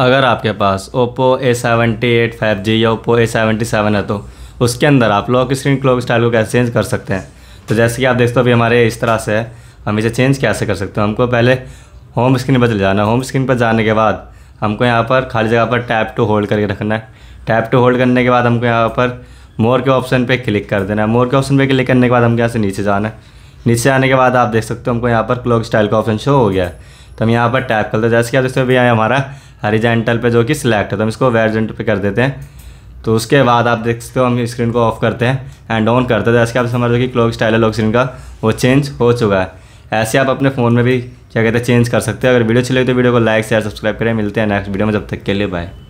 अगर आपके पास Oppo A seventy eight five G या ओप्पो ए सेवेंटी सेवन है तो उसके अंदर आप लॉक स्क्रीन क्लॉक स्टाइल को कैसे चेंज कर सकते हैं तो जैसे कि आप देखते हो अभी हमारे इस तरह से है हम इसे चेंज कैसे कर सकते हैं हमको पहले होम स्क्रीन पर चले जाना होम स्क्रीन पर जाने के बाद हमको यहाँ पर खाली जगह पर टैप टू होल्ड करके रखना है टैप टू होल्ड करने के बाद हमको यहाँ पर मोर के ऑप्शन पर क्लिक कर देना है मोर के ऑप्शन पर क्लिक करने के बाद हमको यहाँ से नीचे जाना है नीचे आने के बाद आप देख सकते हो हमको यहाँ पर क्लॉक स्टाइल का ऑप्शन शो हो गया है तो हम यहाँ पर टैप कर दो जैसे कि आप देखते हो भैया हमारा हरीजेंटल पे जो कि सिलेक्ट है तो हम इसको वेरजेंट पे कर देते हैं तो उसके बाद आप देख सकते हो हम स्क्रीन को ऑफ करते हैं एंड ऑन करते हैं तो जैसे आप समझ लो कि क्लॉक स्टाइल है लॉक स्क्रीन का वो चेंज हो चुका है ऐसे आप अपने फ़ोन में भी क्या कहते हैं चेंज कर सकते हैं अगर वीडियो अच्छी लगी तो वीडियो को लाइक शेयर सब्सक्राइब करें मिलते हैं नेक्स्ट वीडियो में जब तक के लिए बाय